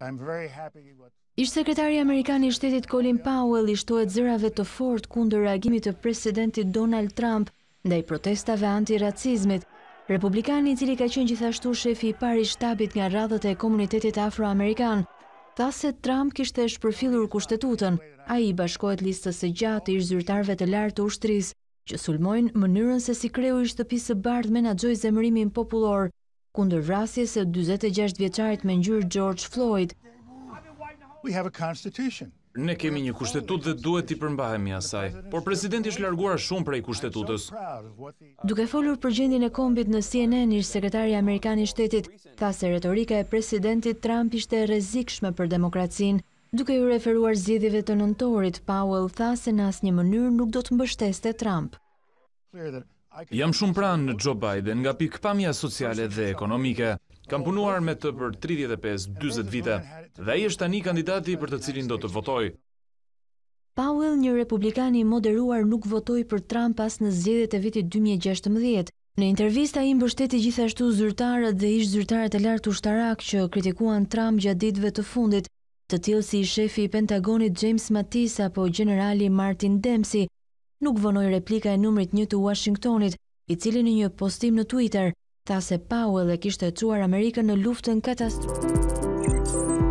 Ishtë sekretari Amerikan i shtetit Colin Powell i shtohet zërave të fort kundër reagimit të presidentit Donald Trump dhe i protestave anti-racizmit. Republikani i cili ka qenë gjithashtu shefi i pari shtabit nga radhët e komunitetit afro-amerikan, tha se Trump kishtë e shpërfilur kushtetutën, a i bashkojt listës e gjatë i zyrtarve të lartë të ushtris, që sulmojnë mënyrën se si kreu ishtë të pisë bardh me në zemërimin populor, kundër vrasjes e 26 vjeqarit me njërë George Floyd. Ne kemi një kushtetut dhe duhet t'i përmbahemi asaj, por presidenti është larguar shumë prej kushtetutës. Duke folur për gjendin e kombit në CNN, ishë sekretari Amerikani shtetit, tha se retorika e presidentit Trump ishte rezikshme për demokracin, duke ju referuar zidhive të nëntorit, Powell tha se në asë një mënyrë nuk do të mbështeste Trump. Jam shumë pranë në Joe Biden nga pikpamja sociale dhe ekonomike. Kam punuar me të për 35-20 vite dhe i është tani kandidati për të cilin do të votoj. Powell, një republikani moderuar, nuk votoj për Trump pas në zgjedhjet e vitit 2016. Në intervista i mbështeti gjithashtu zyrtarët dhe ish zyrtarët e lartë ushtarak që kritikuan Trump gjatë ditëve të fundit, të tillë si shefi i Pentagonit James Mattis apo generali Martin Dempsey, nuk vënoj replika e numrit një të Washingtonit, i cili në një postim në Twitter, tha se Powell e kishtë e cuar Amerikën në luftën katastrofë.